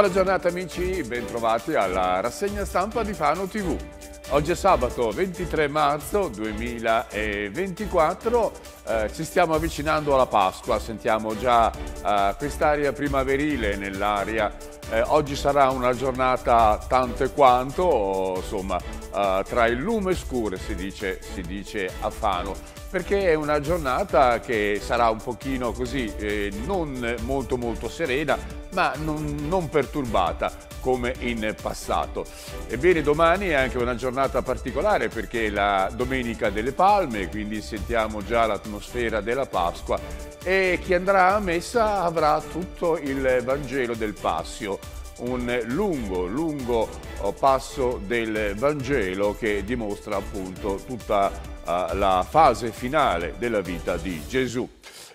Buona giornata amici, bentrovati alla rassegna stampa di Fano TV. Oggi è sabato 23 marzo 2024, eh, ci stiamo avvicinando alla Pasqua, sentiamo già eh, quest'aria primaverile nell'aria. Eh, oggi sarà una giornata tanto e quanto, insomma, eh, tra il lume scuro, si dice, si dice a Fano, perché è una giornata che sarà un pochino così, eh, non molto molto serena, ma non, non perturbata come in passato. Ebbene, domani è anche una giornata particolare perché è la Domenica delle Palme, quindi sentiamo già l'atmosfera della Pasqua e chi andrà a messa avrà tutto il Vangelo del Passio un lungo, lungo eh, passo del Vangelo che dimostra appunto tutta eh, la fase finale della vita di Gesù.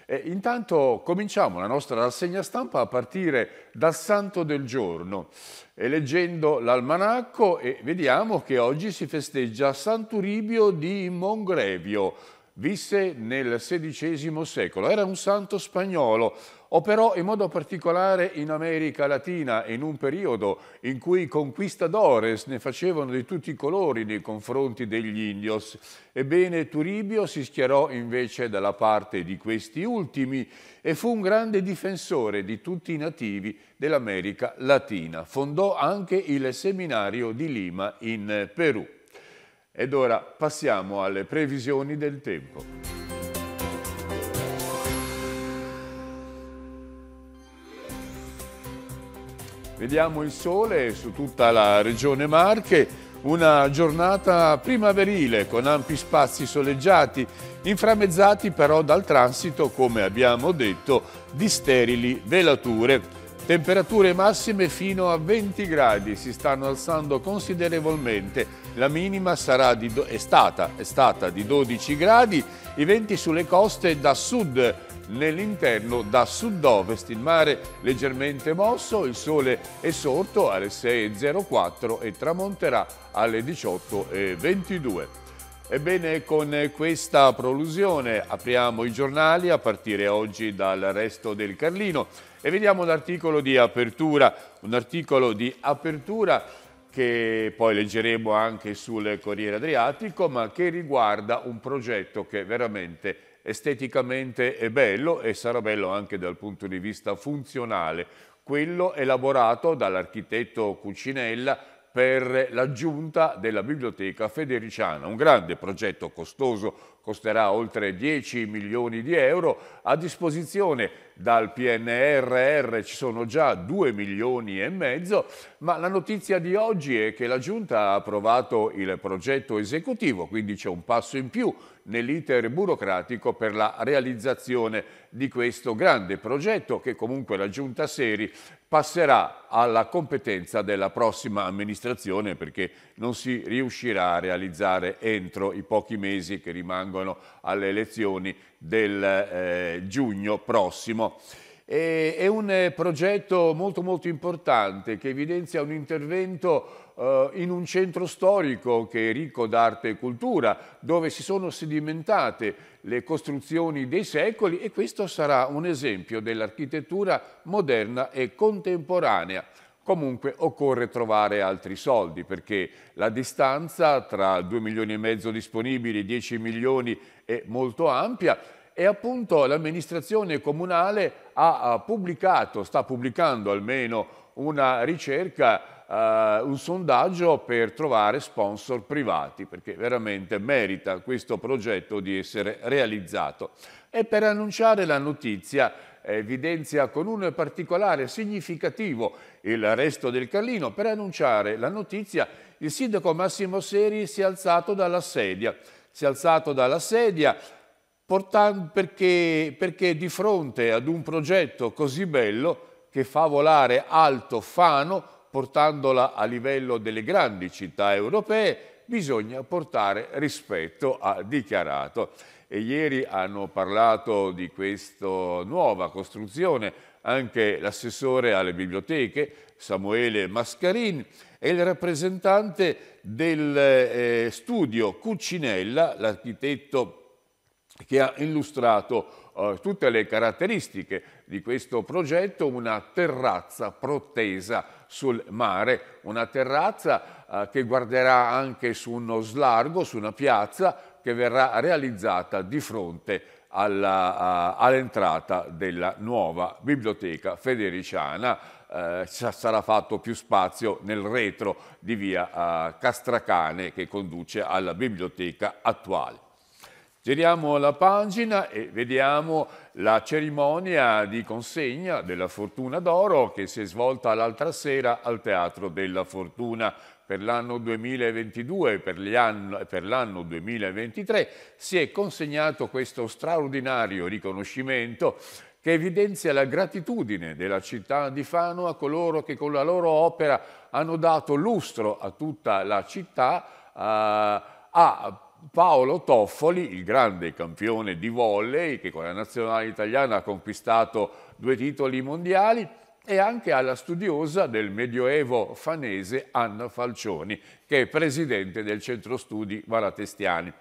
E intanto cominciamo la nostra rassegna stampa a partire dal Santo del Giorno, e eh, leggendo l'almanacco e vediamo che oggi si festeggia Sant'Uribio di Mongrevio, visse nel XVI secolo, era un santo spagnolo, Operò in modo particolare in America Latina in un periodo in cui i conquistadores ne facevano di tutti i colori nei confronti degli indios. Ebbene, Turibio si schierò invece dalla parte di questi ultimi e fu un grande difensore di tutti i nativi dell'America Latina. Fondò anche il seminario di Lima in Perù. Ed ora passiamo alle previsioni del tempo. Vediamo il sole su tutta la regione Marche, una giornata primaverile con ampi spazi soleggiati, inframmezzati però dal transito, come abbiamo detto, di sterili velature. Temperature massime fino a 20 gradi si stanno alzando considerevolmente, la minima sarà di, è, stata, è stata di 12 gradi, i venti sulle coste da sud, nell'interno da sud-ovest, il mare leggermente mosso, il sole è sorto alle 6.04 e tramonterà alle 18.22. Ebbene, con questa prolusione apriamo i giornali a partire oggi dal resto del Carlino. E vediamo l'articolo di apertura, un articolo di apertura che poi leggeremo anche sul Corriere Adriatico, ma che riguarda un progetto che veramente esteticamente è bello e sarà bello anche dal punto di vista funzionale, quello elaborato dall'architetto Cucinella per l'aggiunta della biblioteca federiciana, un grande progetto costoso costerà oltre 10 milioni di euro, a disposizione dal PNRR ci sono già 2 milioni e mezzo, ma la notizia di oggi è che la Giunta ha approvato il progetto esecutivo, quindi c'è un passo in più nell'iter burocratico per la realizzazione di questo grande progetto che comunque la Giunta Seri passerà alla competenza della prossima amministrazione perché non si riuscirà a realizzare entro i pochi mesi che rimangono alle elezioni del eh, giugno prossimo. E, è un eh, progetto molto molto importante che evidenzia un intervento eh, in un centro storico che è ricco d'arte e cultura, dove si sono sedimentate le costruzioni dei secoli e questo sarà un esempio dell'architettura moderna e contemporanea. Comunque occorre trovare altri soldi perché la distanza tra 2 milioni e mezzo disponibili, e 10 milioni è molto ampia e appunto l'amministrazione comunale ha pubblicato, sta pubblicando almeno una ricerca, uh, un sondaggio per trovare sponsor privati, perché veramente merita questo progetto di essere realizzato. E per annunciare la notizia evidenzia con un particolare significativo il resto del Carlino. Per annunciare la notizia il sindaco Massimo Seri si è alzato dalla sedia. Si è alzato dalla sedia perché, perché di fronte ad un progetto così bello che fa volare alto Fano portandola a livello delle grandi città europee bisogna portare rispetto, ha dichiarato. E ieri hanno parlato di questa nuova costruzione anche l'assessore alle biblioteche Samuele Mascarin e il rappresentante del eh, studio Cuccinella, l'architetto che ha illustrato eh, tutte le caratteristiche di questo progetto una terrazza protesa sul mare, una terrazza eh, che guarderà anche su uno slargo, su una piazza che verrà realizzata di fronte all'entrata della nuova biblioteca federiciana. Eh, sarà fatto più spazio nel retro di via eh, Castracane che conduce alla biblioteca attuale. Giriamo la pagina e vediamo la cerimonia di consegna della Fortuna d'Oro che si è svolta l'altra sera al Teatro della Fortuna. Per l'anno 2022 e per l'anno 2023 si è consegnato questo straordinario riconoscimento che evidenzia la gratitudine della città di Fano a coloro che con la loro opera hanno dato lustro a tutta la città, a, a Paolo Toffoli, il grande campione di volley che con la nazionale italiana ha conquistato due titoli mondiali, e anche alla studiosa del Medioevo fanese Anna Falcioni, che è presidente del Centro Studi Malatestiani.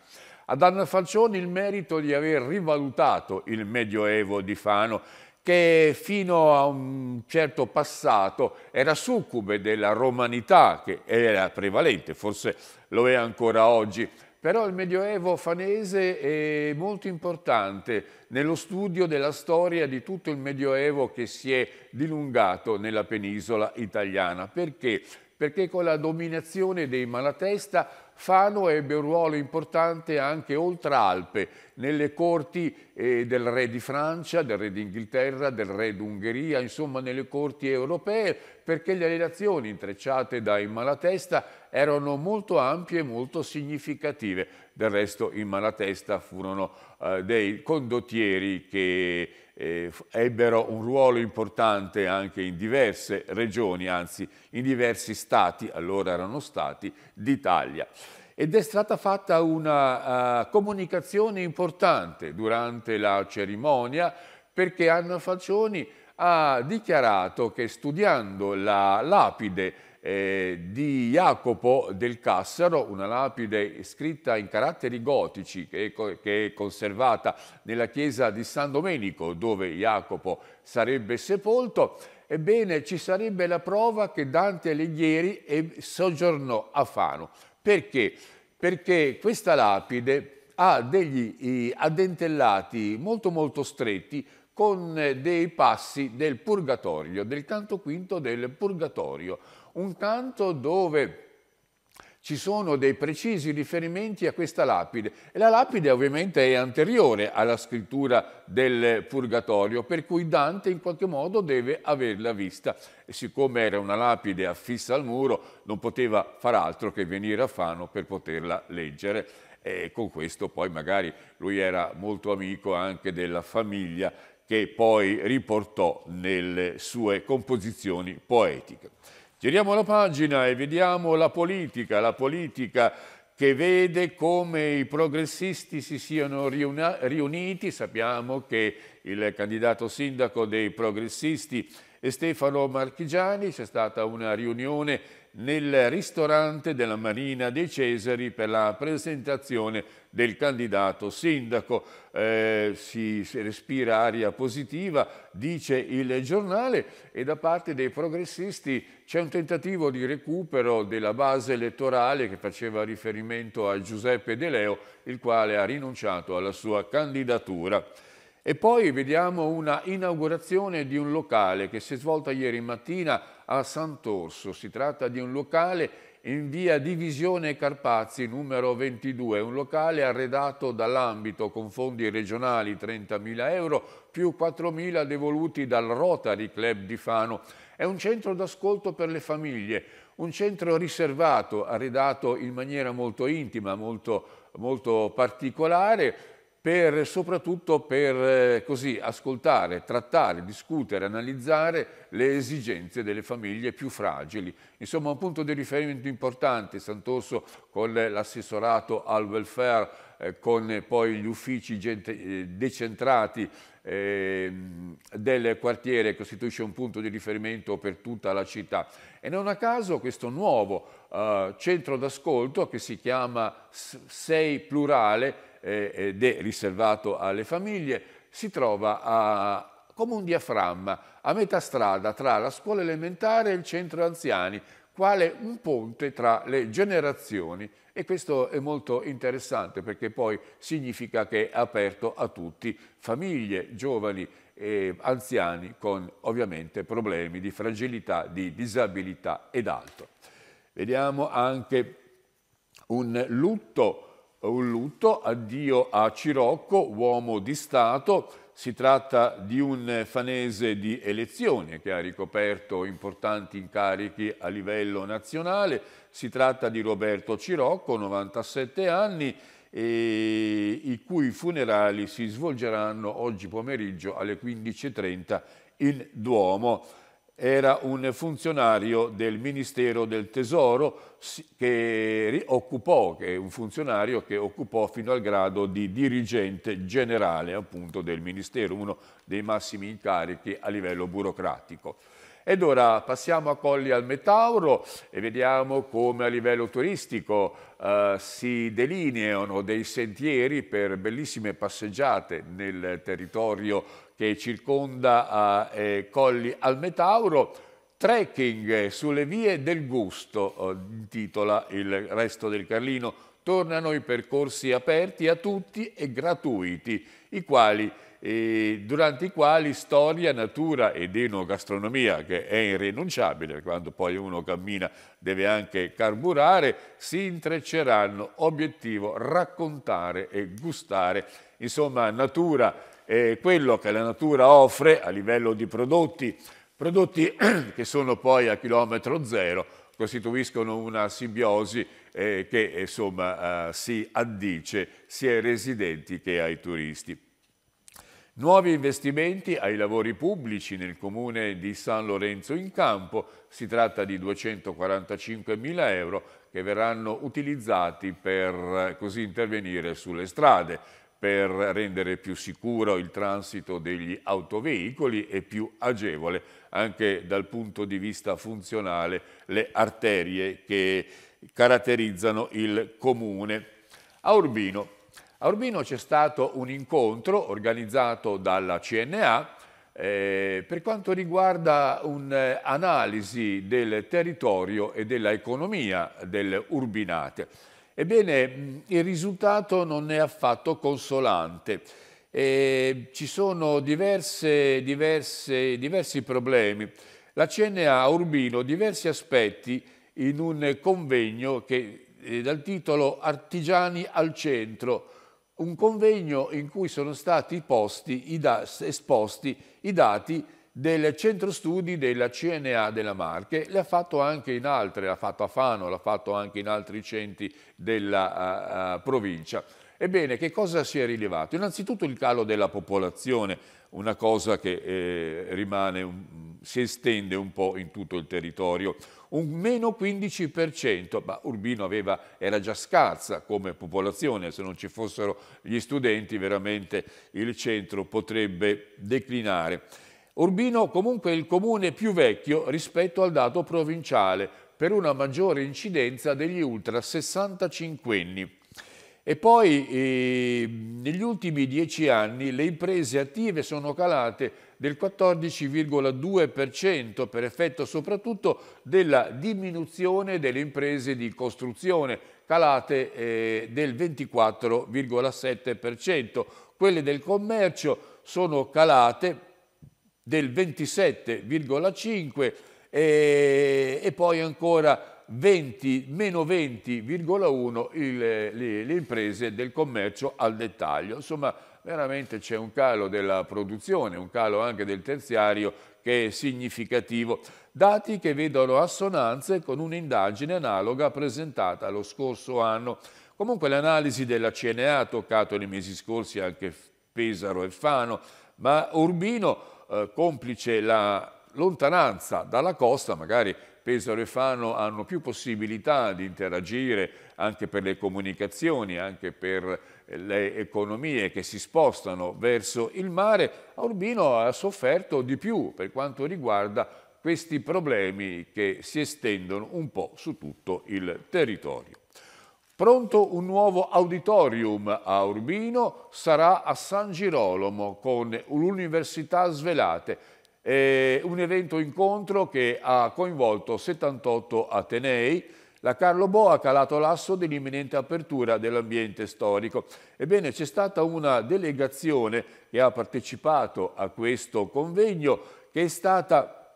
Ad Anna Falcioni il merito di aver rivalutato il Medioevo di Fano, che fino a un certo passato era succube della romanità, che era prevalente, forse lo è ancora oggi, però il Medioevo fanese è molto importante nello studio della storia di tutto il Medioevo che si è dilungato nella penisola italiana. Perché? Perché con la dominazione dei Malatesta Fano ebbe un ruolo importante anche oltre Alpe, nelle corti eh, del re di Francia, del re d'Inghilterra, del re d'Ungheria, insomma nelle corti europee, perché le relazioni intrecciate dai Malatesta erano molto ampie e molto significative. Del resto in Malatesta furono eh, dei condottieri che eh, ebbero un ruolo importante anche in diverse regioni, anzi in diversi stati, allora erano stati, d'Italia ed è stata fatta una uh, comunicazione importante durante la cerimonia perché Anna Faccioni ha dichiarato che studiando la lapide eh, di Jacopo del Cassaro, una lapide scritta in caratteri gotici che è, che è conservata nella chiesa di San Domenico dove Jacopo sarebbe sepolto, ebbene ci sarebbe la prova che Dante Alighieri soggiornò a Fano. Perché? Perché questa lapide ha degli addentellati molto molto stretti con dei passi del purgatorio, del canto quinto del purgatorio, un canto dove ci sono dei precisi riferimenti a questa lapide e la lapide ovviamente è anteriore alla scrittura del Purgatorio, per cui Dante in qualche modo deve averla vista e siccome era una lapide affissa al muro non poteva far altro che venire a Fano per poterla leggere e con questo poi magari lui era molto amico anche della famiglia che poi riportò nelle sue composizioni poetiche. Giriamo la pagina e vediamo la politica, la politica che vede come i progressisti si siano riuniti, sappiamo che il candidato sindaco dei progressisti è Stefano Marchigiani, c'è stata una riunione nel ristorante della Marina dei Cesari per la presentazione del candidato sindaco. Eh, si, si respira aria positiva, dice il giornale, e da parte dei progressisti c'è un tentativo di recupero della base elettorale che faceva riferimento a Giuseppe De Leo, il quale ha rinunciato alla sua candidatura. E poi vediamo una inaugurazione di un locale che si è svolta ieri mattina a Sant'Orso. Si tratta di un locale in via Divisione Carpazzi numero 22, un locale arredato dall'ambito con fondi regionali 30.000 euro più 4.000 devoluti dal Rotary Club di Fano. È un centro d'ascolto per le famiglie, un centro riservato, arredato in maniera molto intima, molto, molto particolare, per, soprattutto per eh, così, ascoltare, trattare, discutere, analizzare le esigenze delle famiglie più fragili. Insomma un punto di riferimento importante, Sant'Orso con l'assessorato al welfare, eh, con poi gli uffici eh, decentrati eh, del quartiere costituisce un punto di riferimento per tutta la città. E non a caso questo nuovo eh, centro d'ascolto che si chiama 6 Plurale ed eh, eh, è riservato alle famiglie, si trova a, come un diaframma a metà strada tra la scuola elementare e il centro anziani, quale un ponte tra le generazioni e questo è molto interessante perché poi significa che è aperto a tutti, famiglie, giovani e anziani con ovviamente problemi di fragilità, di disabilità ed altro. Vediamo anche un lutto eh, un lutto, addio a Cirocco, uomo di Stato, si tratta di un fanese di elezione che ha ricoperto importanti incarichi a livello nazionale, si tratta di Roberto Cirocco, 97 anni, i cui funerali si svolgeranno oggi pomeriggio alle 15.30 in Duomo era un funzionario del Ministero del Tesoro che occupò, che è un funzionario che occupò fino al grado di dirigente generale appunto del Ministero, uno dei massimi incarichi a livello burocratico. Ed ora passiamo a Colli al Metauro e vediamo come a livello turistico eh, si delineano dei sentieri per bellissime passeggiate nel territorio che circonda eh, eh, Colli al Metauro, Trekking sulle vie del gusto, eh, intitola il resto del Carlino, tornano i percorsi aperti a tutti e gratuiti, i quali, eh, durante i quali storia, natura ed enogastronomia, che è irrinunciabile, quando poi uno cammina deve anche carburare, si intrecceranno, obiettivo raccontare e gustare, insomma natura, eh, quello che la natura offre a livello di prodotti, prodotti che sono poi a chilometro zero, costituiscono una simbiosi eh, che insomma, eh, si addice sia ai residenti che ai turisti. Nuovi investimenti ai lavori pubblici nel comune di San Lorenzo in Campo, si tratta di 245 mila euro che verranno utilizzati per eh, così intervenire sulle strade per rendere più sicuro il transito degli autoveicoli e più agevole anche dal punto di vista funzionale le arterie che caratterizzano il comune. A Urbino, Urbino c'è stato un incontro organizzato dalla CNA eh, per quanto riguarda un'analisi eh, del territorio e dell'economia urbinate. Ebbene, mm, il risultato non è affatto consolante. E ci sono diverse, diverse, diversi problemi. La CNA a Urbino diversi aspetti in un convegno che, eh, dal titolo Artigiani al centro, un convegno in cui sono stati posti, esposti i dati del centro studi della CNA della Marche, l'ha fatto anche in altre, l'ha fatto a Fano, l'ha fatto anche in altri centri della uh, uh, provincia. Ebbene, che cosa si è rilevato? Innanzitutto il calo della popolazione, una cosa che eh, rimane, um, si estende un po' in tutto il territorio, un meno 15%, ma Urbino aveva, era già scarsa come popolazione, se non ci fossero gli studenti veramente il centro potrebbe declinare. Urbino comunque è il comune più vecchio rispetto al dato provinciale per una maggiore incidenza degli ultra 65 anni. E poi eh, negli ultimi dieci anni le imprese attive sono calate del 14,2% per effetto soprattutto della diminuzione delle imprese di costruzione, calate eh, del 24,7%. Quelle del commercio sono calate del 27,5 e, e, poi ancora 20, meno 20,1 le, imprese del commercio al dettaglio. Insomma, veramente c'è un calo della produzione, un calo anche del terziario che è significativo. Dati che vedono assonanze con un'indagine analoga presentata lo scorso anno. Comunque l'analisi della CNA ha toccato nei mesi scorsi anche Pesaro e Fano, ma Urbino eh, complice la lontananza dalla costa, magari Pesaro e Fano hanno più possibilità di interagire anche per le comunicazioni, anche per le economie che si spostano verso il mare, Urbino ha sofferto di più per quanto riguarda questi problemi che si estendono un po' su tutto il territorio. Pronto un nuovo auditorium a Urbino, sarà a San Girolamo con l'Università Svelate, eh, un evento incontro che ha coinvolto 78 atenei. La Carlo Bo ha calato l'asso dell'imminente apertura dell'ambiente storico. Ebbene, c'è stata una delegazione che ha partecipato a questo convegno che è stata,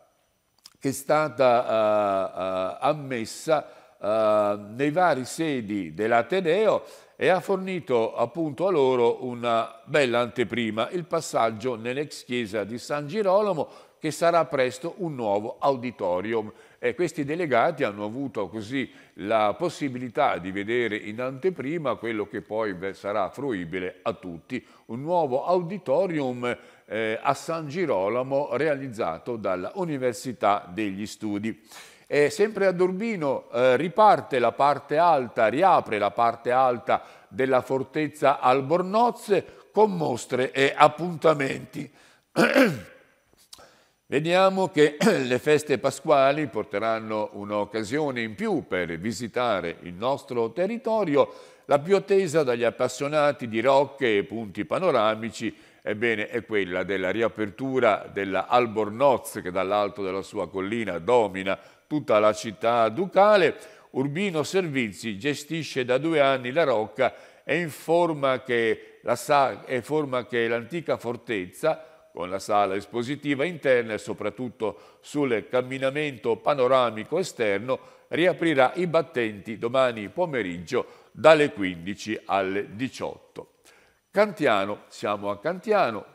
che è stata uh, uh, ammessa eh, nei vari sedi dell'Ateneo e ha fornito appunto a loro una bella anteprima, il passaggio nell'ex chiesa di San Girolamo che sarà presto un nuovo auditorium. E questi delegati hanno avuto così la possibilità di vedere in anteprima quello che poi sarà fruibile a tutti, un nuovo auditorium eh, a San Girolamo realizzato dall'Università degli Studi. E sempre ad Urbino eh, riparte la parte alta, riapre la parte alta della fortezza Albornoz con mostre e appuntamenti. Vediamo che le feste pasquali porteranno un'occasione in più per visitare il nostro territorio, la più attesa dagli appassionati di rocche e punti panoramici ebbene è quella della riapertura della Albornoz che dall'alto della sua collina domina tutta la città ducale. Urbino Servizi gestisce da due anni la Rocca e informa che l'antica fortezza con la sala espositiva interna e soprattutto sul camminamento panoramico esterno, riaprirà i battenti domani pomeriggio dalle 15 alle 18. Cantiano, siamo a Cantiano,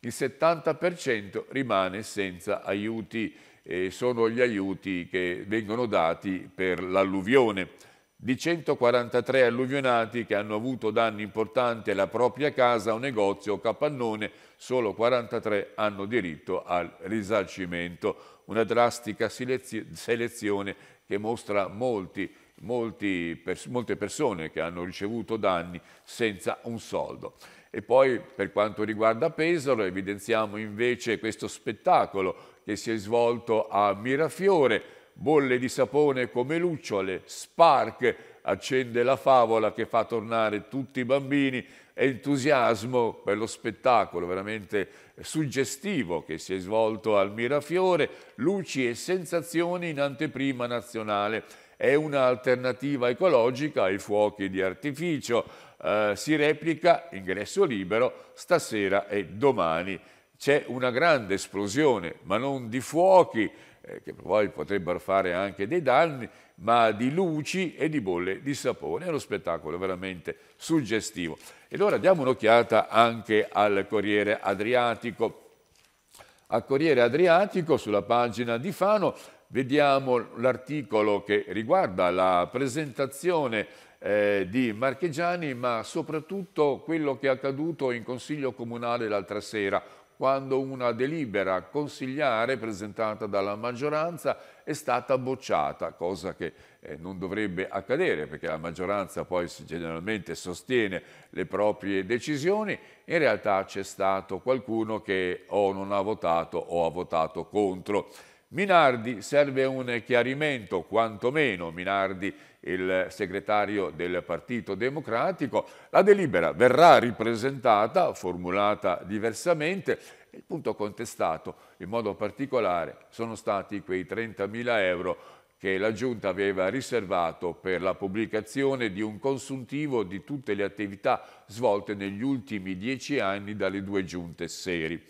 il 70% rimane senza aiuti, e sono gli aiuti che vengono dati per l'alluvione. Di 143 alluvionati che hanno avuto danni importanti alla propria casa, o negozio o capannone, solo 43 hanno diritto al risarcimento. Una drastica selezione che mostra molti molti, pers molte persone che hanno ricevuto danni senza un soldo. E poi per quanto riguarda Pesaro evidenziamo invece questo spettacolo che si è svolto a Mirafiore, bolle di sapone come lucciole, Spark accende la favola che fa tornare tutti i bambini, entusiasmo per lo spettacolo veramente suggestivo che si è svolto al Mirafiore, luci e sensazioni in anteprima nazionale è un'alternativa ecologica ai fuochi di artificio. Eh, si replica ingresso libero stasera e domani. C'è una grande esplosione, ma non di fuochi, eh, che poi potrebbero fare anche dei danni, ma di luci e di bolle di sapone. È uno spettacolo veramente suggestivo. Ed ora diamo un'occhiata anche al Corriere Adriatico. Al Corriere Adriatico, sulla pagina di Fano, vediamo l'articolo che riguarda la presentazione eh, di Marchegiani, ma soprattutto quello che è accaduto in Consiglio Comunale l'altra sera, quando una delibera consigliare presentata dalla maggioranza è stata bocciata, cosa che eh, non dovrebbe accadere perché la maggioranza poi generalmente sostiene le proprie decisioni, in realtà c'è stato qualcuno che o non ha votato o ha votato contro. Minardi serve un chiarimento, quantomeno Minardi, il segretario del Partito Democratico. La delibera verrà ripresentata, formulata diversamente. Il punto contestato in modo particolare sono stati quei 30.000 euro che la Giunta aveva riservato per la pubblicazione di un consuntivo di tutte le attività svolte negli ultimi dieci anni dalle due giunte seri.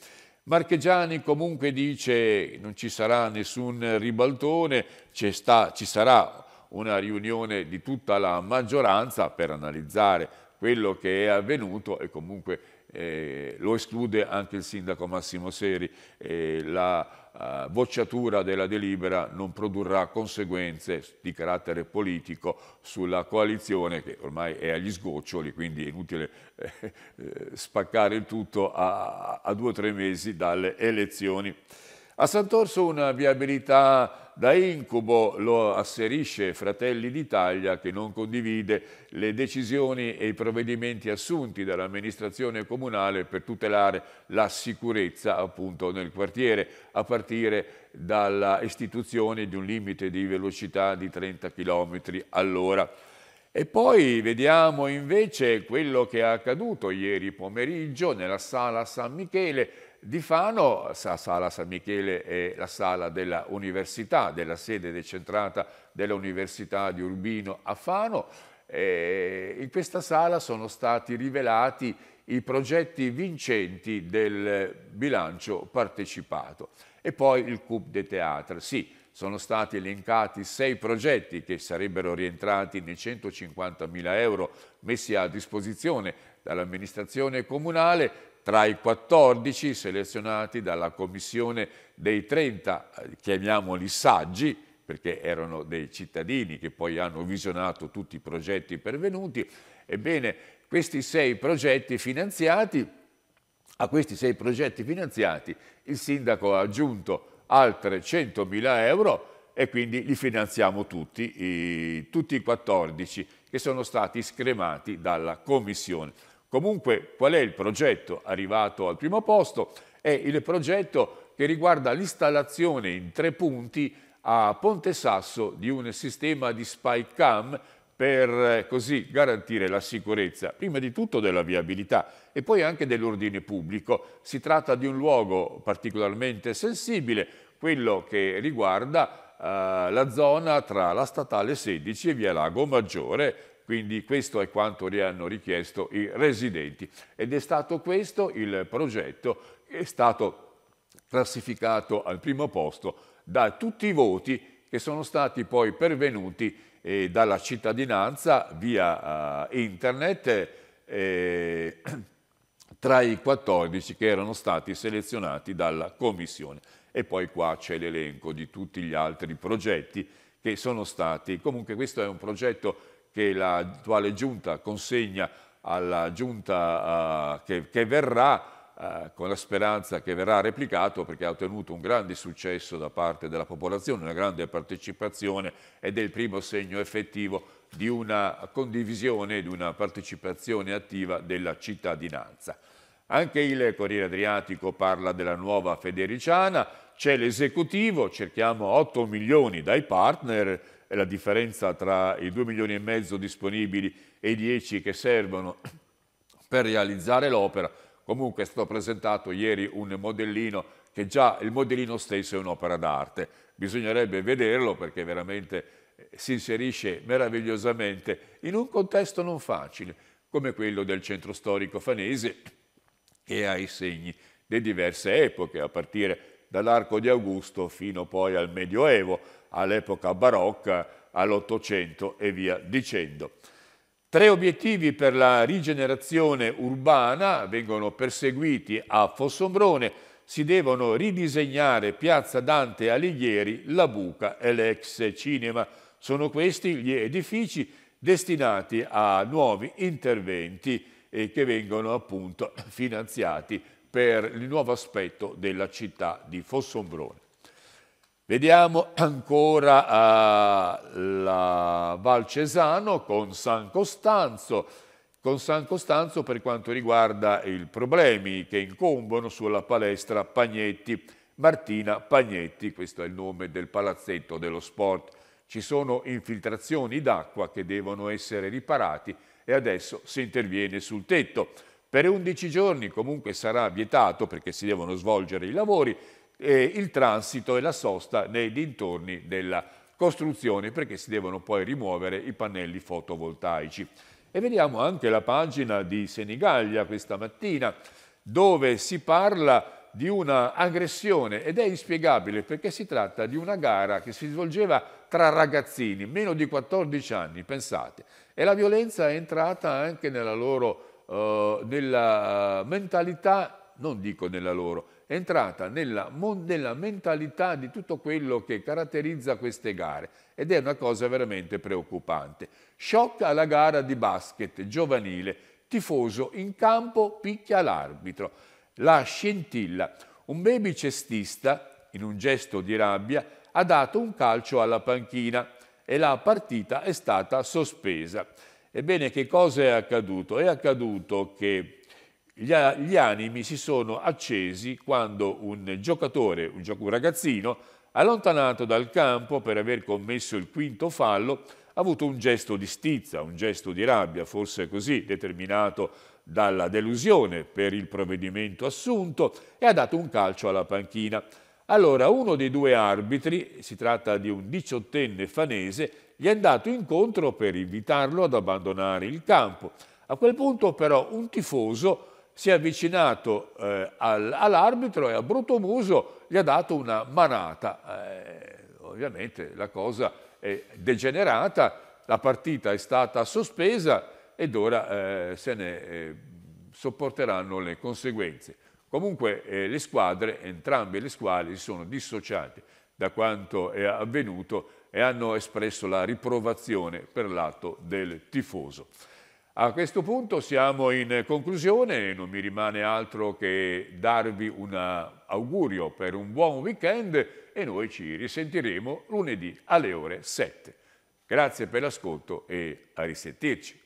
Marchegiani comunque dice non ci sarà nessun ribaltone, ci, sta, ci sarà una riunione di tutta la maggioranza per analizzare quello che è avvenuto e comunque eh, lo esclude anche il sindaco Massimo Seri. Eh, la, eh, bocciatura della delibera non produrrà conseguenze di carattere politico sulla coalizione che ormai è agli sgoccioli, quindi è inutile eh, eh spaccare il tutto a, a due o tre mesi dalle elezioni. A Sant'Orso una viabilità da incubo lo asserisce Fratelli d'Italia che non condivide le decisioni e i provvedimenti assunti dall'amministrazione comunale per tutelare la sicurezza appunto nel quartiere a partire dalla istituzione di un limite di velocità di 30 km all'ora. E poi vediamo invece quello che è accaduto ieri pomeriggio nella sala San Michele di Fano, la Sala San Michele è la sala dell'università, della sede decentrata dell'Università di Urbino a Fano. Eh, in questa sala sono stati rivelati i progetti vincenti del bilancio partecipato. E poi il Coup de Théâtre. Sì, sono stati elencati sei progetti che sarebbero rientrati nei 150.000 euro messi a disposizione dall'amministrazione comunale tra i 14 selezionati dalla commissione dei 30, eh, chiamiamoli saggi, perché erano dei cittadini che poi hanno visionato tutti i progetti pervenuti. Ebbene, questi sei progetti finanziati, a questi sei progetti finanziati il sindaco ha aggiunto altre 100.000 euro e quindi li finanziamo tutti, i, tutti i 14 che sono stati scremati dalla commissione. Comunque, qual è il progetto arrivato al primo posto? È il progetto che riguarda l'installazione in tre punti a Ponte Sasso di un sistema di spike cam per eh, così garantire la sicurezza, prima di tutto della viabilità e poi anche dell'ordine pubblico. Si tratta di un luogo particolarmente sensibile, quello che riguarda eh, la zona tra la statale 16 e via Lago Maggiore, quindi questo è quanto gli hanno richiesto i residenti ed è stato questo il progetto che è stato classificato al primo posto da tutti i voti che sono stati poi pervenuti eh, dalla cittadinanza via eh, internet eh, tra i 14 che erano stati selezionati dalla Commissione. E poi qua c'è l'elenco di tutti gli altri progetti che sono stati. Comunque questo è un progetto che l'attuale giunta consegna alla giunta eh, che, che, verrà, eh, con la speranza che verrà replicato, perché ha ottenuto un grande successo da parte della popolazione, una grande partecipazione ed è il primo segno effettivo di una condivisione, di una partecipazione attiva della cittadinanza. Anche il Corriere Adriatico parla della nuova Federiciana, c'è l'esecutivo, cerchiamo 8 milioni dai partner, la differenza tra i 2 milioni e mezzo disponibili e i 10 che servono per realizzare l'opera. Comunque è stato presentato ieri un modellino che già il modellino stesso è un'opera d'arte. Bisognerebbe vederlo perché veramente eh, si inserisce meravigliosamente in un contesto non facile come quello del centro storico fanese che ha i segni di diverse epoche, a partire dall'arco di Augusto fino poi al Medioevo all'epoca barocca, all'Ottocento e via dicendo. Tre obiettivi per la rigenerazione urbana vengono perseguiti a Fossombrone, si devono ridisegnare Piazza Dante Alighieri, la Buca e l'ex cinema. Sono questi gli edifici destinati a nuovi interventi e che vengono appunto finanziati per il nuovo aspetto della città di Fossombrone. Vediamo ancora uh, la Val Cesano con San Costanzo, con San Costanzo per quanto riguarda i problemi che incombono sulla palestra Pagnetti, Martina Pagnetti, questo è il nome del palazzetto dello sport. Ci sono infiltrazioni d'acqua che devono essere riparati e adesso si interviene sul tetto. Per 11 giorni comunque sarà vietato, perché si devono svolgere i lavori, eh, il transito e la sosta nei dintorni della costruzione perché si devono poi rimuovere i pannelli fotovoltaici. E vediamo anche la pagina di Senigallia questa mattina dove si parla di un'aggressione ed è inspiegabile perché si tratta di una gara che si svolgeva tra ragazzini, meno di 14 anni, pensate, e la violenza è entrata anche nella loro eh, nella mentalità, non dico nella loro, è entrata nella, nella mentalità di tutto quello che caratterizza queste gare ed è una cosa veramente preoccupante. Sciocca la gara di basket giovanile, tifoso in campo picchia l'arbitro, la scintilla. Un baby cestista, in un gesto di rabbia, ha dato un calcio alla panchina e la partita è stata sospesa. Ebbene, che cosa è accaduto? È accaduto che gli, gli animi si sono accesi quando un giocatore, un, un ragazzino, allontanato dal campo per aver commesso il quinto fallo, ha avuto un gesto di stizza, un gesto di rabbia, forse così determinato dalla delusione per il provvedimento assunto e ha dato un calcio alla panchina. Allora uno dei due arbitri, si tratta di un diciottenne fanese, gli è andato incontro per invitarlo ad abbandonare il campo. A quel punto però un tifoso si è avvicinato eh, al, all'arbitro e a brutto muso gli ha dato una manata. Eh, ovviamente la cosa è degenerata, la partita è stata sospesa ed ora eh, se ne eh, sopporteranno le conseguenze. Comunque eh, le squadre, entrambe le squadre, si sono dissociate da quanto è avvenuto e hanno espresso la riprovazione per l'atto del tifoso. A questo punto siamo in conclusione, e non mi rimane altro che darvi un augurio per un buon weekend e noi ci risentiremo lunedì alle ore 7. Grazie per l'ascolto e a risentirci.